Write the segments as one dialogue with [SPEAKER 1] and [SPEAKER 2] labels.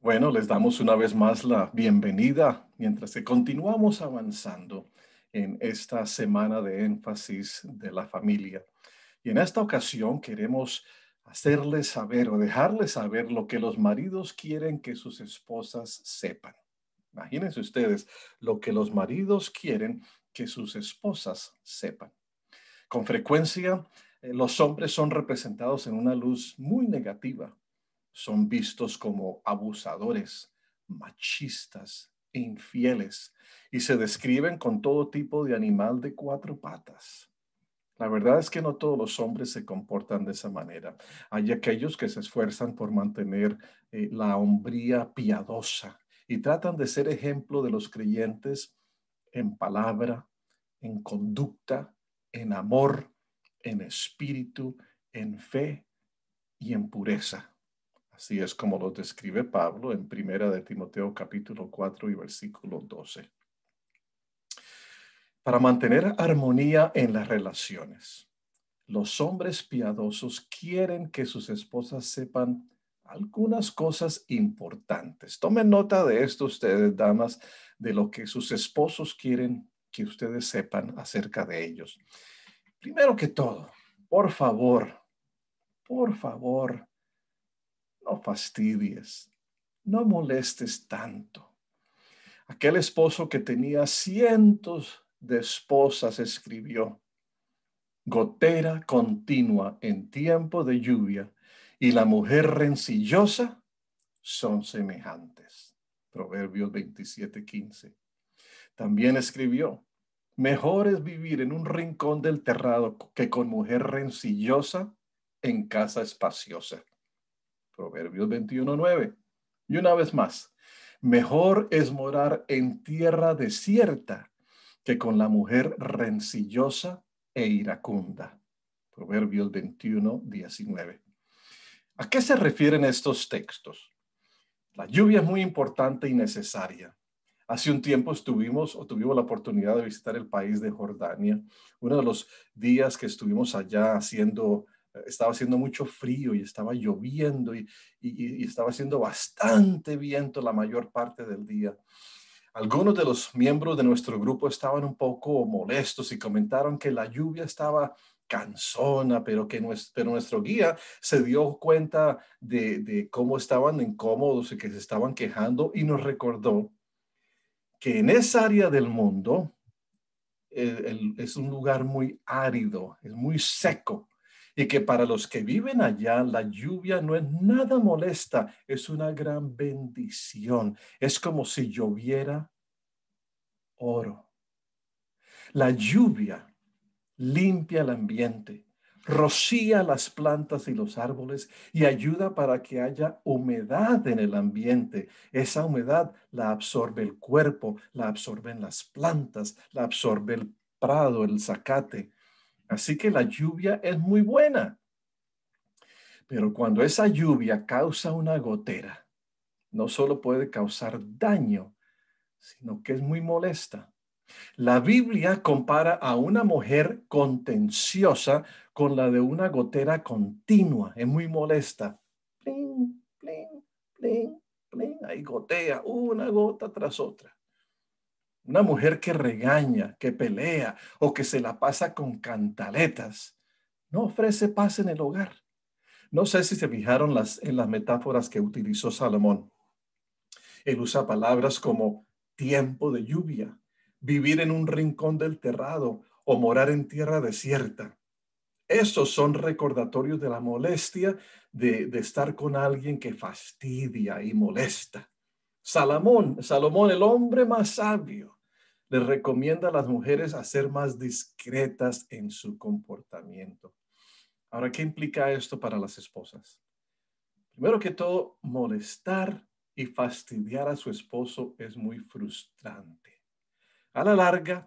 [SPEAKER 1] Bueno, les damos una vez más la bienvenida mientras que continuamos avanzando en esta semana de énfasis de la familia. Y en esta ocasión queremos hacerles saber o dejarles saber lo que los maridos quieren que sus esposas sepan. Imagínense ustedes lo que los maridos quieren que sus esposas sepan. Con frecuencia, eh, los hombres son representados en una luz muy negativa son vistos como abusadores, machistas, e infieles y se describen con todo tipo de animal de cuatro patas. La verdad es que no todos los hombres se comportan de esa manera. Hay aquellos que se esfuerzan por mantener eh, la hombría piadosa y tratan de ser ejemplo de los creyentes en palabra, en conducta, en amor, en espíritu, en fe y en pureza. Así es como lo describe Pablo en Primera de Timoteo capítulo 4 y versículo 12. Para mantener armonía en las relaciones, los hombres piadosos quieren que sus esposas sepan algunas cosas importantes. Tomen nota de esto ustedes, damas, de lo que sus esposos quieren que ustedes sepan acerca de ellos. Primero que todo, por favor, por favor, no fastidies, no molestes tanto. Aquel esposo que tenía cientos de esposas escribió, gotera continua en tiempo de lluvia y la mujer rencillosa son semejantes. Proverbios 27, 15. También escribió, mejor es vivir en un rincón del terrado que con mujer rencillosa en casa espaciosa. Proverbios 21.9. Y una vez más, mejor es morar en tierra desierta que con la mujer rencillosa e iracunda. Proverbios 21.19. ¿A qué se refieren estos textos? La lluvia es muy importante y necesaria. Hace un tiempo estuvimos o tuvimos la oportunidad de visitar el país de Jordania. Uno de los días que estuvimos allá haciendo estaba haciendo mucho frío y estaba lloviendo y, estaba haciendo bastante viento la mayor parte del día. Algunos de los miembros de nuestro grupo estaban un poco molestos y comentaron que la lluvia estaba cansona, pero que nuestro, guía se dio cuenta de, cómo estaban incómodos y que se estaban quejando y nos recordó que en esa área del mundo es un lugar muy árido, es muy seco y que para los que viven allá la lluvia no es nada molesta, es una gran bendición. Es como si lloviera oro. La lluvia limpia el ambiente, rocía las plantas y los árboles y ayuda para que haya humedad en el ambiente. Esa humedad la absorbe el cuerpo, la absorben las plantas, la absorbe el prado, el zacate Así que la lluvia es muy buena. Pero cuando esa lluvia causa una gotera, no solo puede causar daño, sino que es muy molesta. La Biblia compara a una mujer contenciosa con la de una gotera continua. Es muy molesta. Plin, Ahí gotea una gota tras otra. Una mujer que regaña, que pelea o que se la pasa con cantaletas, no ofrece paz en el hogar. No sé si se fijaron las, en las metáforas que utilizó Salomón. Él usa palabras como tiempo de lluvia, vivir en un rincón del terrado o morar en tierra desierta. Esos son recordatorios de la molestia de, de estar con alguien que fastidia y molesta. Salomón, Salomón, el hombre más sabio, les recomienda a las mujeres a ser más discretas en su comportamiento. Ahora, ¿qué implica esto para las esposas? Primero que todo, molestar y fastidiar a su esposo es muy frustrante. A la larga,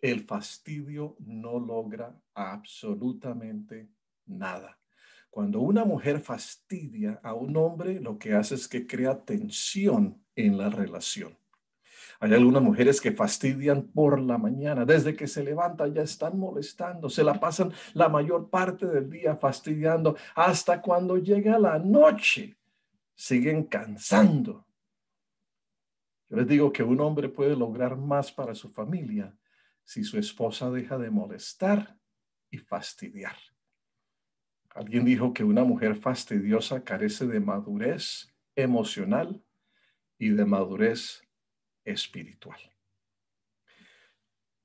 [SPEAKER 1] el fastidio no logra absolutamente nada. Cuando una mujer fastidia a un hombre, lo que hace es que crea tensión en la relación. Hay algunas mujeres que fastidian por la mañana. Desde que se levanta ya están molestando. Se la pasan la mayor parte del día fastidiando. Hasta cuando llega la noche, siguen cansando. Yo les digo que un hombre puede lograr más para su familia si su esposa deja de molestar y fastidiar. Alguien dijo que una mujer fastidiosa carece de madurez emocional y de madurez espiritual.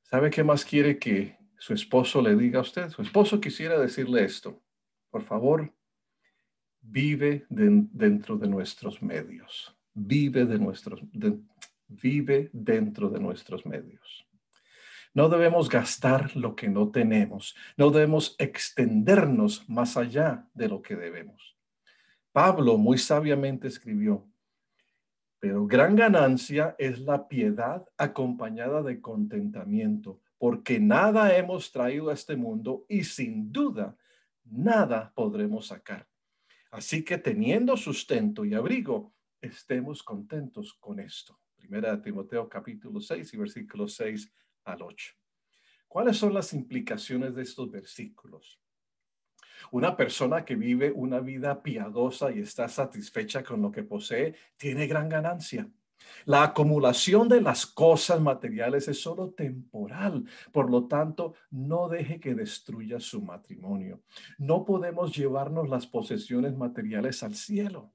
[SPEAKER 1] ¿Sabe qué más quiere que su esposo le diga a usted? Su esposo quisiera decirle esto. Por favor, vive dentro de nuestros medios. Vive, de nuestros, vive dentro de nuestros medios. No debemos gastar lo que no tenemos. No debemos extendernos más allá de lo que debemos. Pablo muy sabiamente escribió, pero gran ganancia es la piedad acompañada de contentamiento, porque nada hemos traído a este mundo y sin duda nada podremos sacar. Así que teniendo sustento y abrigo, estemos contentos con esto. Primera de Timoteo capítulo 6 y versículos 6 al 8. ¿Cuáles son las implicaciones de estos versículos? Una persona que vive una vida piadosa y está satisfecha con lo que posee, tiene gran ganancia. La acumulación de las cosas materiales es solo temporal, por lo tanto, no deje que destruya su matrimonio. No podemos llevarnos las posesiones materiales al cielo.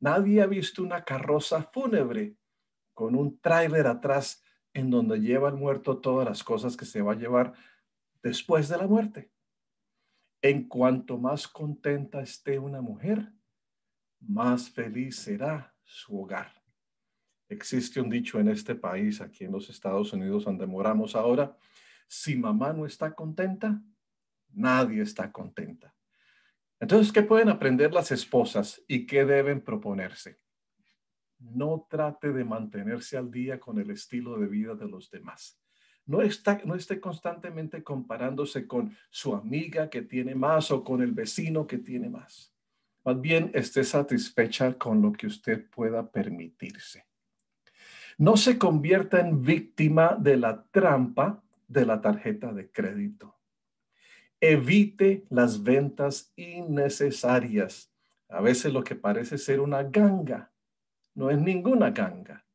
[SPEAKER 1] Nadie ha visto una carroza fúnebre con un tráiler atrás en donde lleva el muerto todas las cosas que se va a llevar después de la muerte. En cuanto más contenta esté una mujer, más feliz será su hogar. Existe un dicho en este país, aquí en los Estados Unidos, donde moramos ahora, si mamá no está contenta, nadie está contenta. Entonces, ¿qué pueden aprender las esposas y qué deben proponerse? No trate de mantenerse al día con el estilo de vida de los demás. No, está, no esté constantemente comparándose con su amiga que tiene más o con el vecino que tiene más. Más bien esté satisfecha con lo que usted pueda permitirse. No se convierta en víctima de la trampa de la tarjeta de crédito. Evite las ventas innecesarias. A veces lo que parece ser una ganga no es ninguna ganga.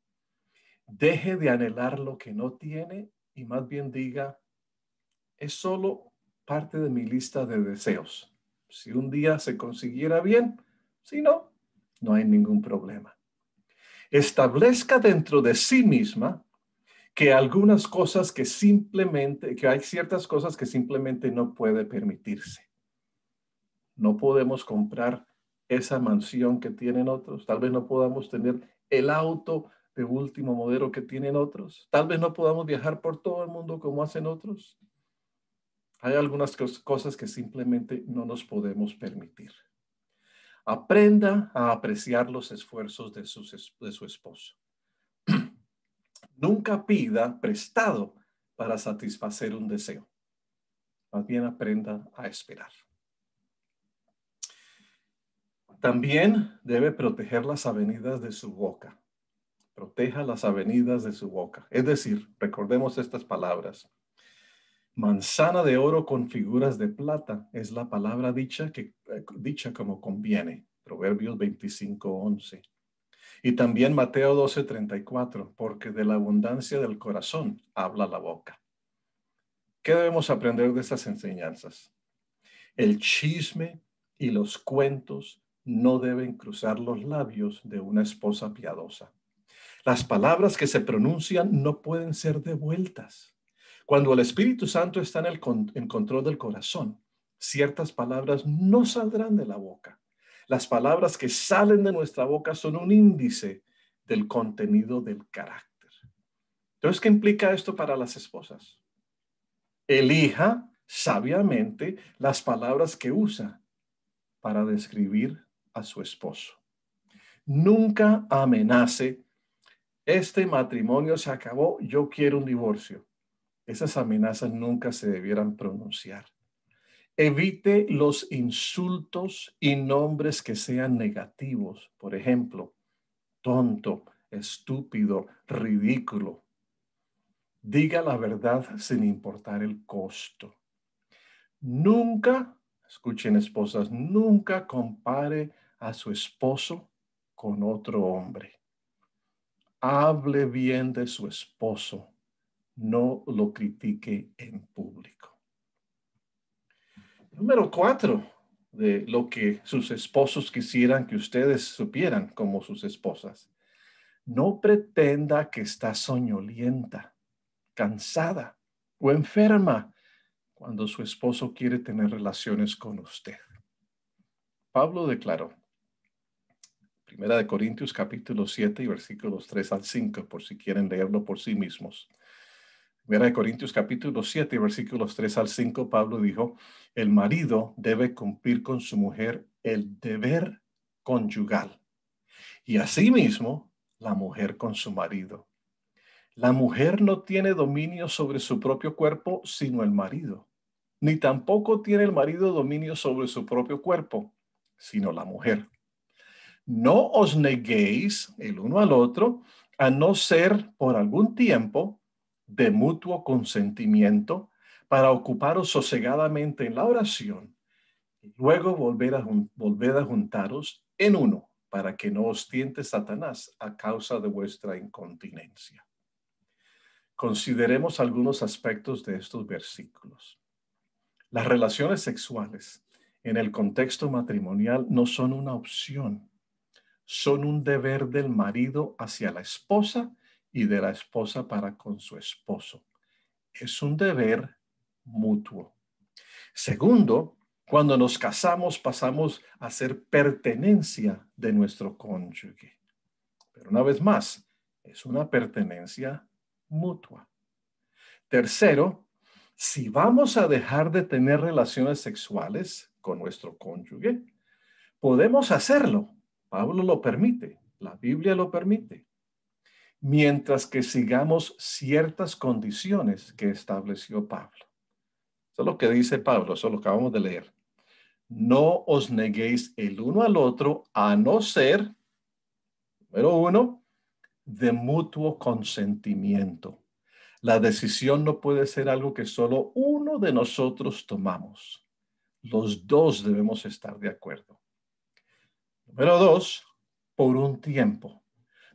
[SPEAKER 1] Deje de anhelar lo que no tiene y más bien diga, es solo parte de mi lista de deseos. Si un día se consiguiera bien, si no, no hay ningún problema. Establezca dentro de sí misma que algunas cosas que simplemente, que hay ciertas cosas que simplemente no puede permitirse. No podemos comprar esa mansión que tienen otros, tal vez no podamos tener el auto de último modelo que tienen otros. Tal vez no podamos viajar por todo el mundo como hacen otros. Hay algunas cosas que simplemente no nos podemos permitir. Aprenda a apreciar los esfuerzos de, de su esposo. Nunca pida prestado para satisfacer un deseo. Más bien aprenda a esperar. También debe proteger las avenidas de su boca proteja las avenidas de su boca. Es decir, recordemos estas palabras. Manzana de oro con figuras de plata es la palabra dicha, que, eh, dicha como conviene. Proverbios 2511 Y también Mateo 1234 porque de la abundancia del corazón habla la boca. ¿Qué debemos aprender de estas enseñanzas? El chisme y los cuentos no deben cruzar los labios de una esposa piadosa. Las palabras que se pronuncian no pueden ser devueltas. Cuando el Espíritu Santo está en, el control del corazón, ciertas palabras no saldrán de la boca. Las palabras que salen de nuestra boca son un índice del contenido del carácter. Entonces, ¿qué implica esto para las esposas? Elija sabiamente las palabras que usa para describir a su esposo. Nunca amenace este matrimonio se acabó, yo quiero un divorcio. Esas amenazas nunca se debieran pronunciar. Evite los insultos y nombres que sean negativos. Por ejemplo, tonto, estúpido, ridículo. Diga la verdad sin importar el costo. Nunca, escuchen esposas, nunca compare a su esposo con otro hombre hable bien de su esposo, no lo critique en público. Número cuatro, de lo que sus esposos quisieran que ustedes supieran como sus esposas. No pretenda que está soñolienta, cansada o enferma cuando su esposo quiere tener relaciones con usted. Pablo declaró, Primera de Corintios capítulo 7 y versículos 3 al 5, por si quieren leerlo por sí mismos. Primera de Corintios capítulo 7, versículos 3 al 5, Pablo dijo, el marido debe cumplir con su mujer el deber conyugal y asimismo la mujer con su marido. La mujer no tiene dominio sobre su propio cuerpo sino el marido, ni tampoco tiene el marido dominio sobre su propio cuerpo sino la mujer no os neguéis el uno al otro, a no ser por algún tiempo de mutuo consentimiento para ocuparos sosegadamente en la oración y luego volver a, volver a juntaros en uno para que no os tiente Satanás a causa de vuestra incontinencia. Consideremos algunos aspectos de estos versículos. Las relaciones sexuales en el contexto matrimonial no son una opción, son un deber del marido hacia la esposa y de la esposa para con su esposo. Es un deber mutuo. Segundo, cuando nos casamos pasamos a ser pertenencia de nuestro cónyuge. Pero una vez más, es una pertenencia mutua. Tercero, si vamos a dejar de tener relaciones sexuales con nuestro cónyuge, podemos hacerlo Pablo lo permite, la Biblia lo permite, mientras que sigamos ciertas condiciones que estableció Pablo. Eso es lo que dice Pablo, eso lo acabamos de leer. No os neguéis el uno al otro a no ser, número uno, de mutuo consentimiento. La decisión no puede ser algo que solo uno de nosotros tomamos. Los dos debemos estar de acuerdo. Número dos, por un tiempo.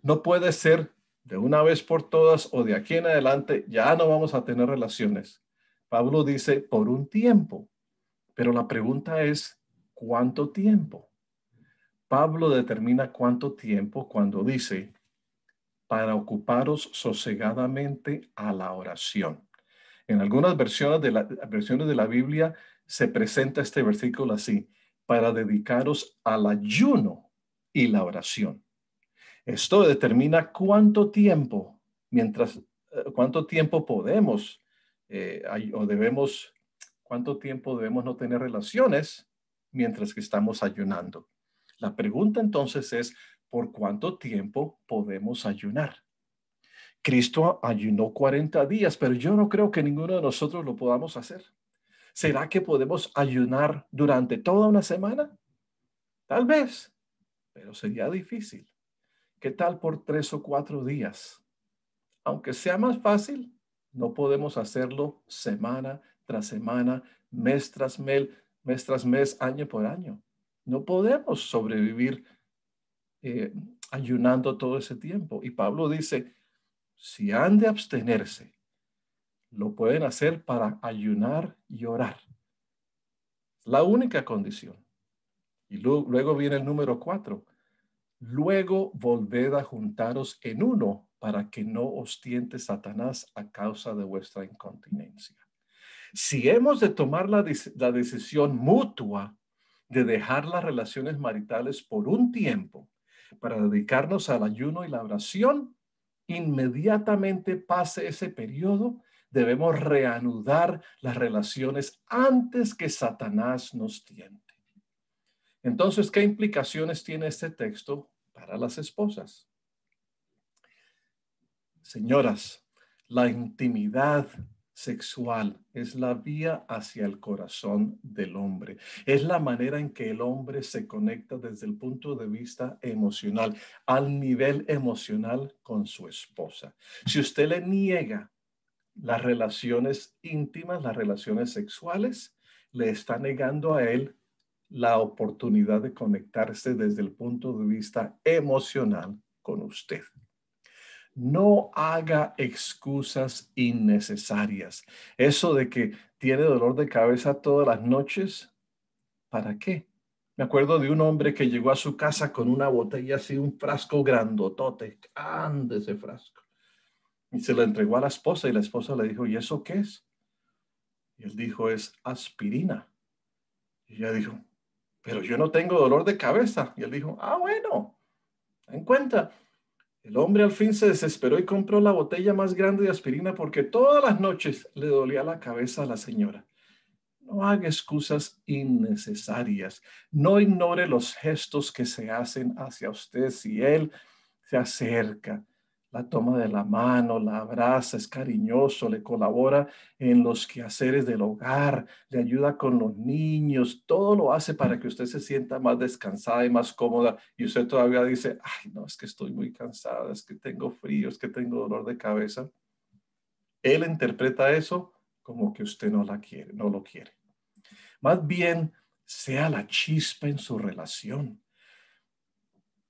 [SPEAKER 1] No puede ser de una vez por todas o de aquí en adelante, ya no vamos a tener relaciones. Pablo dice, por un tiempo. Pero la pregunta es, ¿cuánto tiempo? Pablo determina cuánto tiempo cuando dice, para ocuparos sosegadamente a la oración. En algunas versiones de la, versiones de la Biblia se presenta este versículo así, para dedicaros al ayuno y la oración. Esto determina cuánto tiempo, mientras, eh, cuánto tiempo podemos eh, o debemos, cuánto tiempo debemos no tener relaciones mientras que estamos ayunando. La pregunta entonces es, ¿por cuánto tiempo podemos ayunar? Cristo ayunó 40 días, pero yo no creo que ninguno de nosotros lo podamos hacer. ¿Será que podemos ayunar durante toda una semana? Tal vez, pero sería difícil. ¿Qué tal por tres o cuatro días? Aunque sea más fácil, no podemos hacerlo semana tras semana, mes tras mes, mes tras mes, año por año. No podemos sobrevivir eh, ayunando todo ese tiempo. Y Pablo dice, si han de abstenerse lo pueden hacer para ayunar y orar. La única condición. Y luego viene el número cuatro. Luego volved a juntaros en uno para que no os tiente Satanás a causa de vuestra incontinencia. Si hemos de tomar la, decisión mutua de dejar las relaciones maritales por un tiempo para dedicarnos al ayuno y la oración, inmediatamente pase ese periodo, debemos reanudar las relaciones antes que Satanás nos tiente. Entonces, ¿qué implicaciones tiene este texto para las esposas? Señoras, la intimidad sexual es la vía hacia el corazón del hombre. Es la manera en que el hombre se conecta desde el punto de vista emocional, al nivel emocional con su esposa. Si usted le niega las relaciones íntimas, las relaciones sexuales, le está negando a él la oportunidad de conectarse desde el punto de vista emocional con usted. No haga excusas innecesarias. Eso de que tiene dolor de cabeza todas las noches, ¿para qué? Me acuerdo de un hombre que llegó a su casa con una botella así, un frasco grandotote, grande ese frasco y se la entregó a la esposa y la esposa le dijo, ¿y eso qué es? Y él dijo, es aspirina. Y ella dijo, pero yo no tengo dolor de cabeza. Y él dijo, ah, bueno, en cuenta. El hombre al fin se desesperó y compró la botella más grande de aspirina porque todas las noches le dolía la cabeza a la señora. No haga excusas innecesarias. No ignore los gestos que se hacen hacia usted si él se acerca la toma de la mano, la abraza, es cariñoso, le colabora en los quehaceres del hogar, le ayuda con los niños, todo lo hace para que usted se sienta más descansada y más cómoda y usted todavía dice, ay, no, es que estoy muy cansada, es que tengo frío, es que tengo dolor de cabeza. Él interpreta eso como que usted no la quiere, no lo quiere. Más bien, sea la chispa en su relación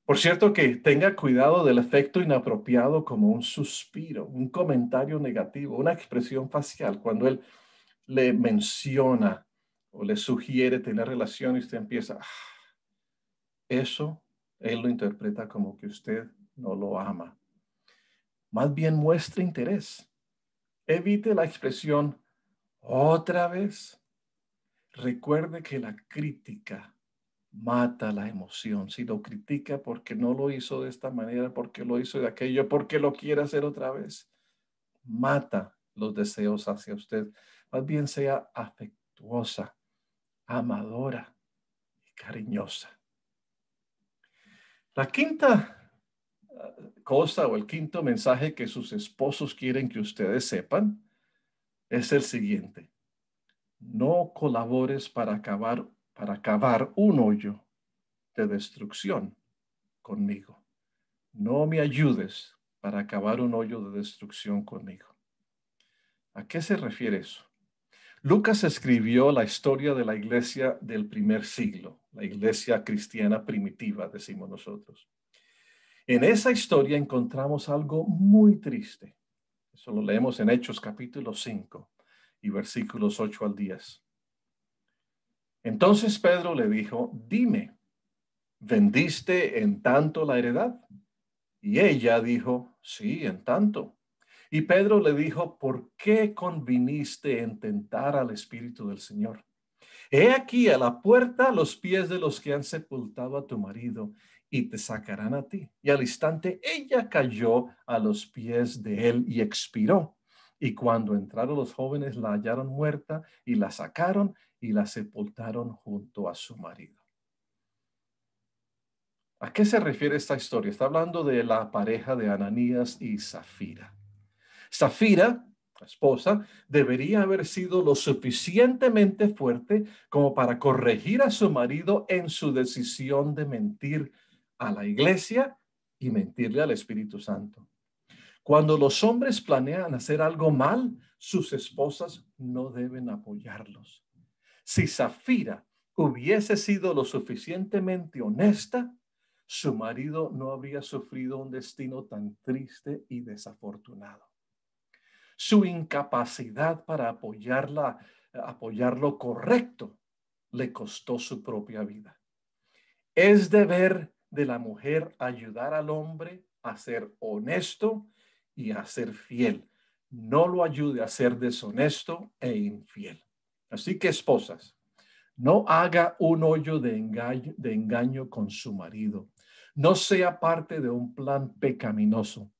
[SPEAKER 1] por cierto, que tenga cuidado del efecto inapropiado como un suspiro, un comentario negativo, una expresión facial. Cuando él le menciona o le sugiere tener relación y usted empieza, ah, eso él lo interpreta como que usted no lo ama. Más bien muestre interés. Evite la expresión otra vez. Recuerde que la crítica mata la emoción, si lo critica porque no lo hizo de esta manera, porque lo hizo de aquello, porque lo quiere hacer otra vez, mata los deseos hacia usted. Más bien sea afectuosa, amadora y cariñosa. La quinta ah, cosa o el quinto mensaje que sus esposos quieren que ustedes sepan es el siguiente. No colabores para acabar para cavar un hoyo de destrucción conmigo. No me ayudes para acabar un hoyo de destrucción conmigo. ¿A qué se refiere eso? Lucas escribió la historia de la iglesia del primer siglo, la iglesia cristiana primitiva, decimos nosotros. En esa historia encontramos algo muy triste. Eso lo leemos en Hechos capítulo 5 y versículos 8 al 10. Entonces Pedro le dijo, dime, ¿vendiste en tanto la heredad? Y ella dijo, sí, en tanto. Y Pedro le dijo, ¿por qué conviniste en tentar al Espíritu del Señor? He aquí a la puerta los pies de los que han sepultado a tu marido y te sacarán a ti. Y al instante ella cayó a los pies de él y expiró. Y cuando entraron los jóvenes la hallaron muerta y la sacaron y la sepultaron junto a su marido. ¿A qué se refiere esta historia? Está hablando de la pareja de Ananías y Zafira. Zafira, la esposa, debería haber sido lo suficientemente fuerte como para corregir a su marido en su decisión de mentir a la iglesia y mentirle al Espíritu Santo. Cuando los hombres planean hacer algo mal, sus esposas no deben apoyarlos. Si Zafira hubiese sido lo suficientemente honesta, su marido no habría sufrido un destino tan triste y desafortunado. Su incapacidad para apoyarla, apoyar lo correcto le costó su propia vida. Es deber de la mujer ayudar al hombre a ser honesto y a ser fiel. No lo ayude a ser deshonesto e infiel. Así que esposas, no haga un hoyo de engaño, con su marido. No sea parte de un plan pecaminoso.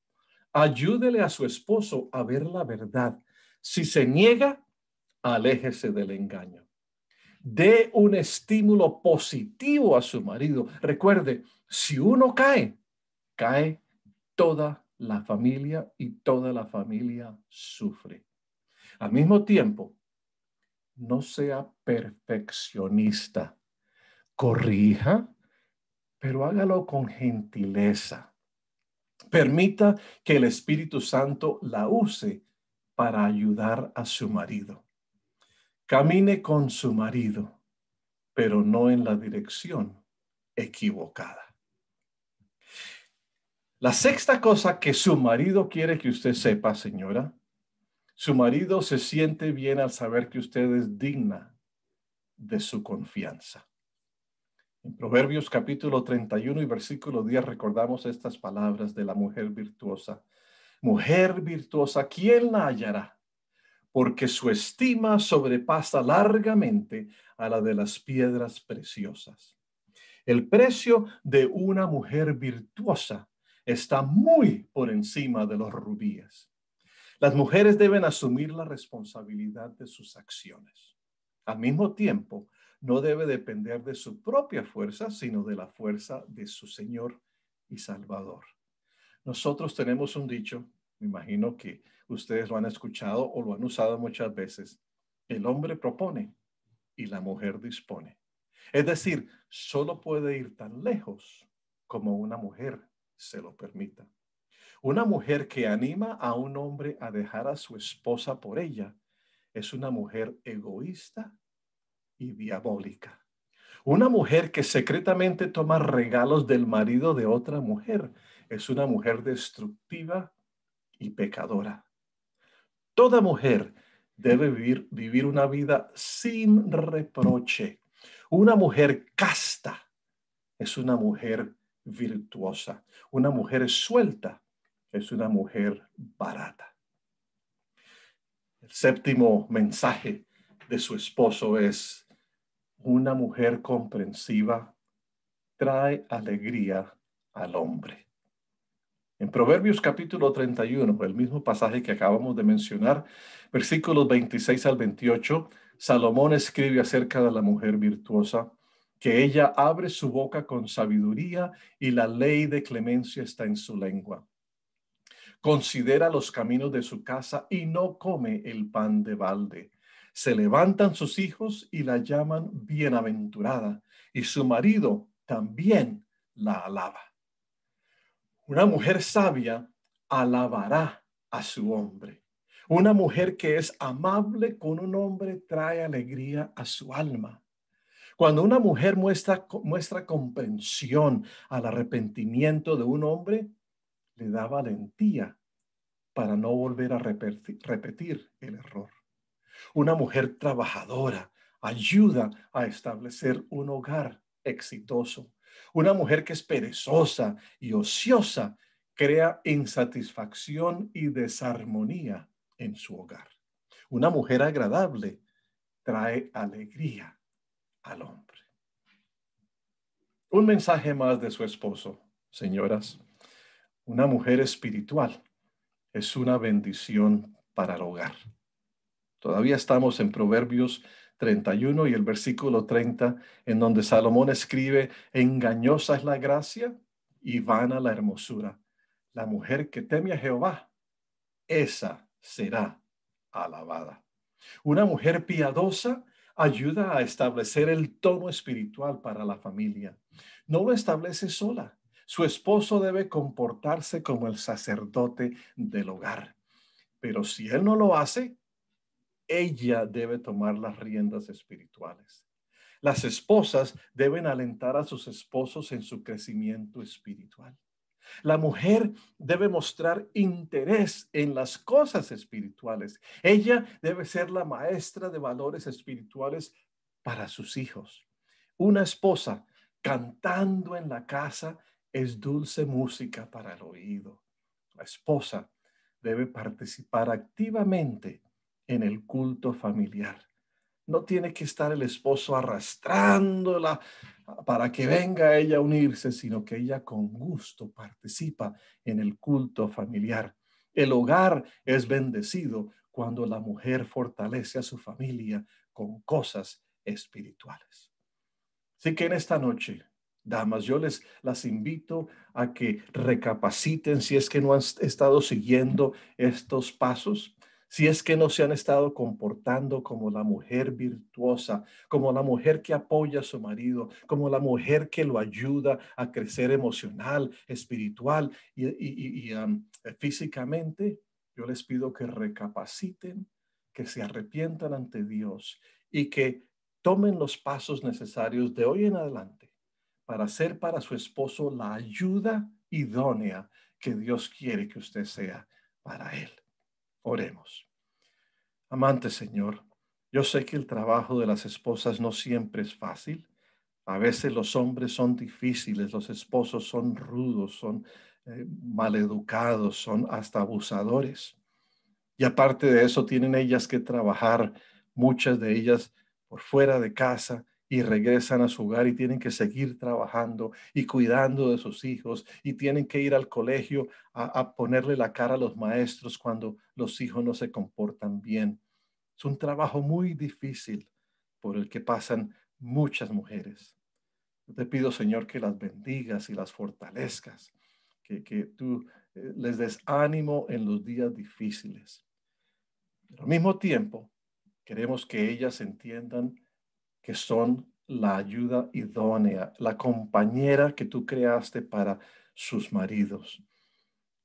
[SPEAKER 1] Ayúdele a su esposo a ver la verdad. Si se niega, aléjese del engaño. Dé un estímulo positivo a su marido. Recuerde, si uno cae, cae toda la familia y toda la familia sufre. Al mismo tiempo, no sea perfeccionista. Corrija, pero hágalo con gentileza. Permita que el Espíritu Santo la use para ayudar a su marido. Camine con su marido, pero no en la dirección equivocada. La sexta cosa que su marido quiere que usted sepa, señora, su marido se siente bien al saber que usted es digna de su confianza. En Proverbios capítulo 31 y versículo 10 recordamos estas palabras de la mujer virtuosa. Mujer virtuosa, ¿quién la hallará? Porque su estima sobrepasa largamente a la de las piedras preciosas. El precio de una mujer virtuosa está muy por encima de los rubíes. Las mujeres deben asumir la responsabilidad de sus acciones. Al mismo tiempo, no debe depender de su propia fuerza, sino de la fuerza de su Señor y Salvador. Nosotros tenemos un dicho, me imagino que ustedes lo han escuchado o lo han usado muchas veces, el hombre propone y la mujer dispone. Es decir, solo puede ir tan lejos como una mujer se lo permita. Una mujer que anima a un hombre a dejar a su esposa por ella es una mujer egoísta y diabólica. Una mujer que secretamente toma regalos del marido de otra mujer es una mujer destructiva y pecadora. Toda mujer debe vivir, una vida sin reproche. Una mujer casta es una mujer virtuosa. Una mujer suelta es una mujer barata. El séptimo mensaje de su esposo es, una mujer comprensiva trae alegría al hombre. En Proverbios capítulo 31, el mismo pasaje que acabamos de mencionar, versículos 26 al 28, Salomón escribe acerca de la mujer virtuosa, que ella abre su boca con sabiduría y la ley de clemencia está en su lengua considera los caminos de su casa y no come el pan de balde. Se levantan sus hijos y la llaman bienaventurada, y su marido también la alaba. Una mujer sabia alabará a su hombre. Una mujer que es amable con un hombre trae alegría a su alma. Cuando una mujer muestra, muestra comprensión al arrepentimiento de un hombre, le da valentía para no volver a repetir, el error. Una mujer trabajadora ayuda a establecer un hogar exitoso. Una mujer que es perezosa y ociosa crea insatisfacción y desarmonía en su hogar. Una mujer agradable trae alegría al hombre. Un mensaje más de su esposo, señoras una mujer espiritual es una bendición para el hogar. Todavía estamos en Proverbios 31 y el versículo 30, en donde Salomón escribe, engañosa es la gracia y vana la hermosura. La mujer que teme a Jehová, esa será alabada. Una mujer piadosa ayuda a establecer el tono espiritual para la familia. No lo establece sola, su esposo debe comportarse como el sacerdote del hogar. Pero si él no lo hace, ella debe tomar las riendas espirituales. Las esposas deben alentar a sus esposos en su crecimiento espiritual. La mujer debe mostrar interés en las cosas espirituales. Ella debe ser la maestra de valores espirituales para sus hijos. Una esposa cantando en la casa es dulce música para el oído. La esposa debe participar activamente en el culto familiar. No tiene que estar el esposo arrastrándola para que venga ella a unirse, sino que ella con gusto participa en el culto familiar. El hogar es bendecido cuando la mujer fortalece a su familia con cosas espirituales. Así que en esta noche damas, yo les las invito a que recapaciten si es que no han estado siguiendo estos pasos, si es que no se han estado comportando como la mujer virtuosa, como la mujer que apoya a su marido, como la mujer que lo ayuda a crecer emocional, espiritual y, físicamente, yo les pido que recapaciten, que se arrepientan ante Dios y que tomen los pasos necesarios de hoy en adelante para ser para su esposo la ayuda idónea que Dios quiere que usted sea para él. Oremos. Amante Señor, yo sé que el trabajo de las esposas no siempre es fácil. A veces los hombres son difíciles, los esposos son rudos, son eh, maleducados, son hasta abusadores. Y aparte de eso, tienen ellas que trabajar, muchas de ellas por fuera de casa, y regresan a su hogar y tienen que seguir trabajando y cuidando de sus hijos y tienen que ir al colegio a, ponerle la cara a los maestros cuando los hijos no se comportan bien. Es un trabajo muy difícil por el que pasan muchas mujeres. te pido, Señor, que las bendigas y las fortalezcas, que, que tú eh, les des ánimo en los días difíciles. Pero al mismo tiempo, queremos que ellas entiendan que son la ayuda idónea, la compañera que tú creaste para sus maridos.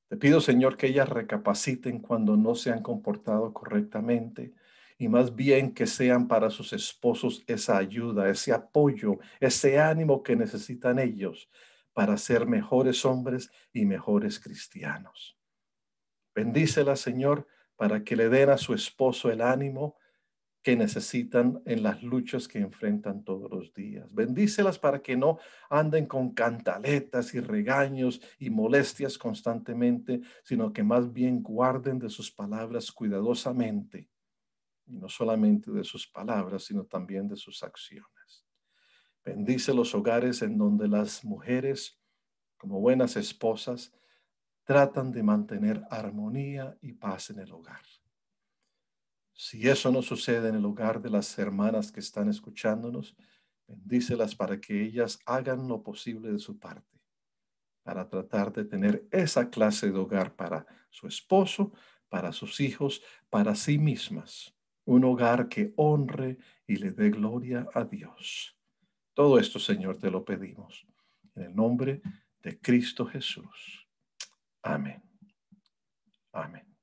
[SPEAKER 1] Te pido, Señor, que ellas recapaciten cuando no se han comportado correctamente y más bien que sean para sus esposos esa ayuda, ese apoyo, ese ánimo que necesitan ellos para ser mejores hombres y mejores cristianos. Bendícela, Señor, para que le den a su esposo el ánimo que necesitan en las luchas que enfrentan todos los días. Bendícelas para que no anden con cantaletas y regaños y molestias constantemente, sino que más bien guarden de sus palabras cuidadosamente, y no solamente de sus palabras, sino también de sus acciones. Bendice los hogares en donde las mujeres, como buenas esposas, tratan de mantener armonía y paz en el hogar si eso no sucede en el hogar de las hermanas que están escuchándonos, bendícelas para que ellas hagan lo posible de su parte para tratar de tener esa clase de hogar para su esposo, para sus hijos, para sí mismas. Un hogar que honre y le dé gloria a Dios. Todo esto, Señor, te lo pedimos. En el nombre de Cristo Jesús. Amén. Amén.